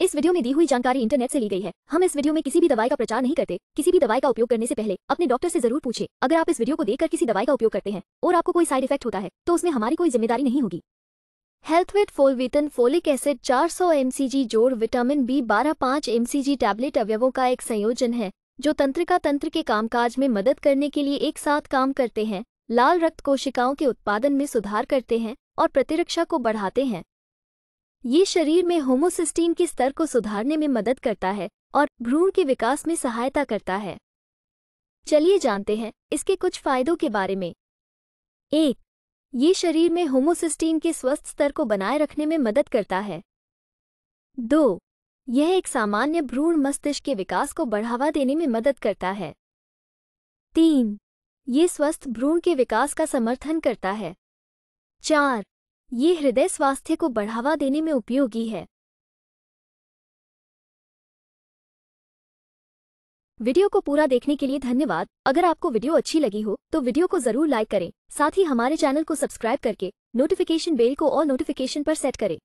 इस वीडियो में दी हुई जानकारी इंटरनेट से ली गई है हम इस वीडियो में किसी भी दवाई का प्रचार नहीं करते किसी भी दवाई का उपयोग करने से पहले अपने डॉक्टर से जरूर पूछे अगर आप इस वीडियो को देखकर किसी दवाई का उपयोग करते हैं और आपको कोई साइड इफेक्ट होता है तो उसमें हमारी कोई जिम्मेदारी नहीं होगी health with Folvitan folic acid चार सौ जोड़ विटामिन बी बारह पाँच एम टैबलेट अवयवों का एक संयोजन है जो तंत्रिका तंत्र के कामकाज में मदद करने के लिए एक साथ काम करते हैं लाल रक्त कोशिकाओं के उत्पादन में सुधार करते हैं और प्रतिरक्षा को बढ़ाते हैं ये शरीर में होमोसिस्टीन के स्तर को सुधारने में मदद करता है और भ्रूण के विकास में सहायता करता है चलिए जानते हैं इसके कुछ फायदों के बारे में एक ये शरीर में होमोसिस्टीन के स्वस्थ स्तर को बनाए रखने में मदद करता है दो यह एक सामान्य भ्रूण मस्तिष्क के विकास को बढ़ावा देने में मदद करता है तीन ये स्वस्थ भ्रूण के विकास का समर्थन करता है चार ये हृदय स्वास्थ्य को बढ़ावा देने में उपयोगी है वीडियो को पूरा देखने के लिए धन्यवाद अगर आपको वीडियो अच्छी लगी हो तो वीडियो को जरूर लाइक करें साथ ही हमारे चैनल को सब्सक्राइब करके नोटिफिकेशन बेल को और नोटिफिकेशन पर सेट करें